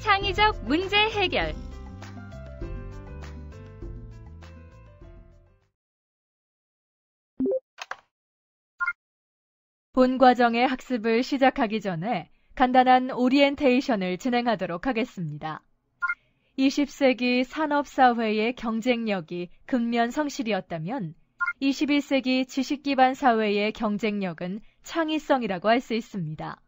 창의적 문제 해결 본 과정의 학습을 시작하기 전에 간단한 오리엔테이션을 진행하도록 하겠습니다. 20세기 산업사회의 경쟁력이 근면 성실이었다면 21세기 지식기반 사회의 경쟁력은 창의성이라고 할 수 있습니다.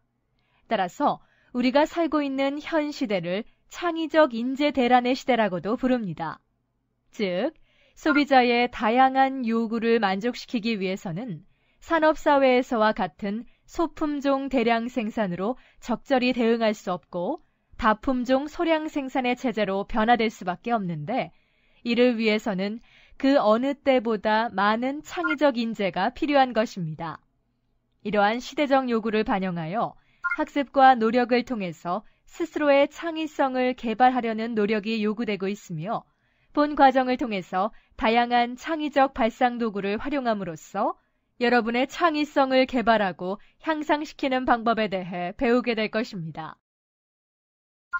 따라서 우리가 살고 있는 현 시대를 창의적 인재 대란의 시대라고도 부릅니다. 즉, 소비자의 다양한 요구를 만족시키기 위해서는 산업사회에서와 같은 소품종 대량 생산으로 적절히 대응할 수 없고 다품종 소량 생산의 체제로 변화될 수밖에 없는데 이를 위해서는 그 어느 때보다 많은 창의적 인재가 필요한 것입니다. 이러한 시대적 요구를 반영하여 학습과 노력을 통해서 스스로의 창의성을 개발하려는 노력이 요구되고 있으며 본 과정을 통해서 다양한 창의적 발상 도구를 활용함으로써 여러분의 창의성을 개발하고 향상시키는 방법에 대해 배우게 될 것입니다.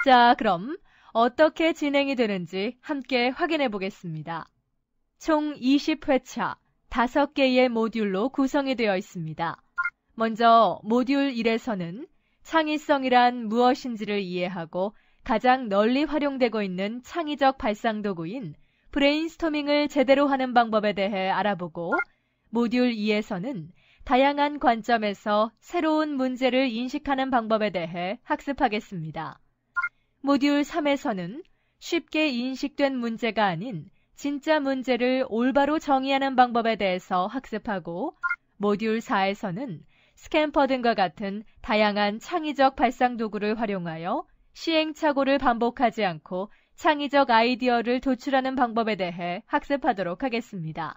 자, 그럼 어떻게 진행이 되는지 함께 확인해 보겠습니다. 총 20회차 5개의 모듈로 구성이 되어 있습니다. 먼저 모듈 1에서는 창의성이란 무엇인지를 이해하고 가장 널리 활용되고 있는 창의적 발상 도구인 브레인스토밍을 제대로 하는 방법에 대해 알아보고 모듈 2에서는 다양한 관점에서 새로운 문제를 인식하는 방법에 대해 학습하겠습니다. 모듈 3에서는 쉽게 인식된 문제가 아닌 진짜 문제를 올바로 정의하는 방법에 대해서 학습하고 모듈 4에서는 스캠퍼 등과 같은 다양한 창의적 발상 도구를 활용하여 시행착오를 반복하지 않고 창의적 아이디어를 도출하는 방법에 대해 학습하도록 하겠습니다.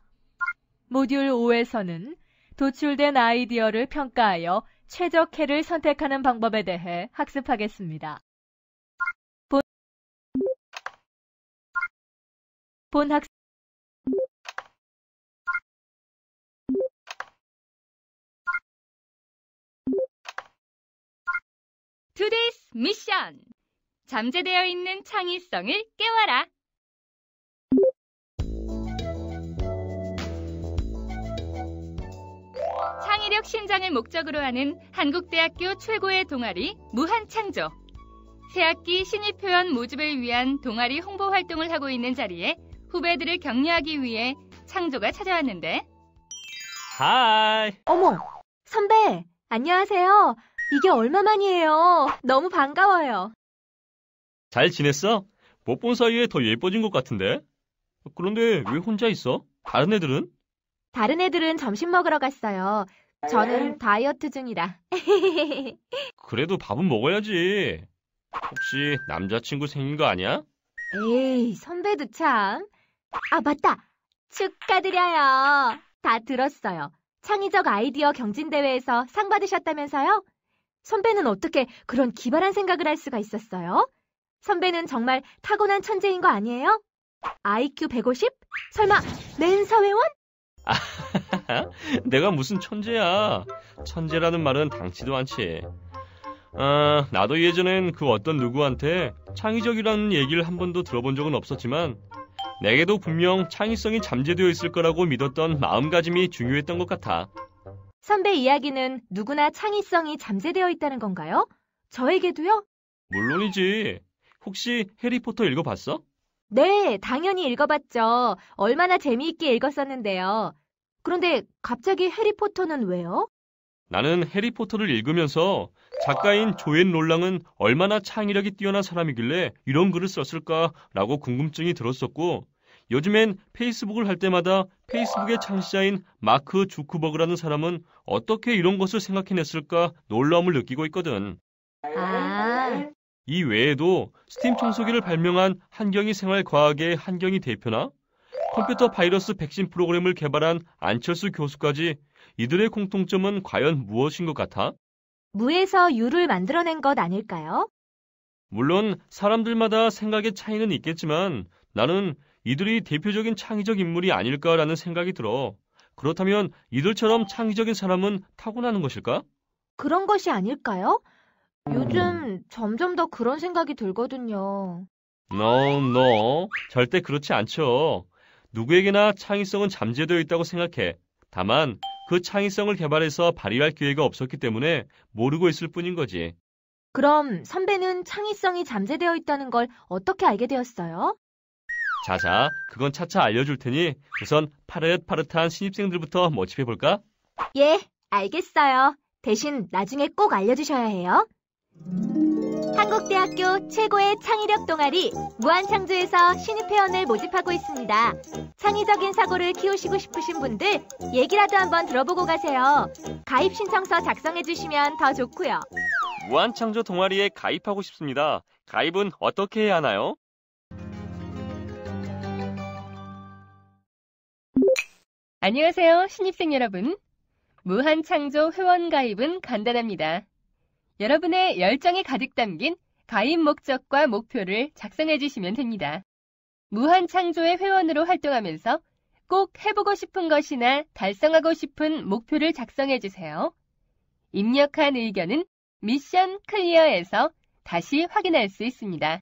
모듈 5에서는 도출된 아이디어를 평가하여 최적해를 선택하는 방법에 대해 학습하겠습니다. 본, 본 학습 Today's 잠재되어 있는 창의성을 깨워라. 창의력 신장을 목적으로 하는 한국대학교 최고의 동아리 무한창조. 새학기 신입 회원 모집을 위한 동아리 홍보 활동을 하고 있는 자리에 후배들을 격려하기 위해 창조가 찾아왔는데. 하이. 어머, 선배, 안녕하세요. 이게 얼마만이에요. 너무 반가워요. 잘 지냈어? 못 본 사이에 더 예뻐진 것 같은데? 그런데 왜 혼자 있어? 다른 애들은? 다른 애들은 점심 먹으러 갔어요. 저는 네. 다이어트 중이라. 그래도 밥은 먹어야지. 혹시 남자친구 생긴 거 아니야? 에이, 선배도 참. 아, 맞다. 축하드려요. 다 들었어요. 창의적 아이디어 경진대회에서 상 받으셨다면서요? 선배는 어떻게 그런 기발한 생각을 할 수가 있었어요? 선배는 정말 타고난 천재인 거 아니에요? IQ 150? 설마 맨사회원? 내가 무슨 천재야. 천재라는 말은 당치도 않지. 아, 나도 예전엔 그 어떤 누구한테 창의적이라는 얘기를 한 번도 들어본 적은 없었지만 내게도 분명 창의성이 잠재되어 있을 거라고 믿었던 마음가짐이 중요했던 것 같아. 선배 이야기는 누구나 창의성이 잠재되어 있다는 건가요? 저에게도요? 물론이지. 혹시 해리포터 읽어봤어? 네, 당연히 읽어봤죠. 얼마나 재미있게 읽었었는데요. 그런데 갑자기 해리포터는 왜요? 나는 해리포터를 읽으면서 작가인 조앤 롤랑은 얼마나 창의력이 뛰어난 사람이길래 이런 글을 썼을까라고 궁금증이 들었었고 요즘엔 페이스북을 할 때마다 페이스북의 창시자인 마크 주크버그라는 사람은 어떻게 이런 것을 생각해냈을까 놀라움을 느끼고 있거든. 아. 이 외에도 스팀 청소기를 발명한 한경희 생활과학의 한경희 대표나 컴퓨터 바이러스 백신 프로그램을 개발한 안철수 교수까지 이들의 공통점은 과연 무엇인 것 같아? 무에서 유를 만들어낸 것 아닐까요? 물론 사람들마다 생각의 차이는 있겠지만 나는 이들이 대표적인 창의적 인물이 아닐까라는 생각이 들어 그렇다면 이들처럼 창의적인 사람은 타고나는 것일까? 그런 것이 아닐까요? 요즘 점점 더 그런 생각이 들거든요. No, no. 절대 그렇지 않죠. 누구에게나 창의성은 잠재되어 있다고 생각해. 다만 그 창의성을 개발해서 발휘할 기회가 없었기 때문에 모르고 있을 뿐인 거지. 그럼 선배는 창의성이 잠재되어 있다는 걸 어떻게 알게 되었어요? 자자, 그건 차차 알려줄 테니 우선 파릇파릇한 신입생들부터 모집해볼까? 예, 알겠어요. 대신 나중에 꼭 알려주셔야 해요. 한국대학교 최고의 창의력 동아리 무한창조에서 신입회원을 모집하고 있습니다. 창의적인 사고를 키우시고 싶으신 분들 얘기라도 한번 들어보고 가세요. 가입 신청서 작성해 주시면 더 좋고요. 무한창조 동아리에 가입하고 싶습니다. 가입은 어떻게 해야 하나요? 안녕하세요, 신입생 여러분. 무한창조 회원 가입은 간단합니다. 여러분의 열정이 가득 담긴 가입 목적과 목표를 작성해 주시면 됩니다. 무한창조의 회원으로 활동하면서 꼭 해보고 싶은 것이나 달성하고 싶은 목표를 작성해 주세요. 입력한 의견은 미션 클리어에서 다시 확인할 수 있습니다.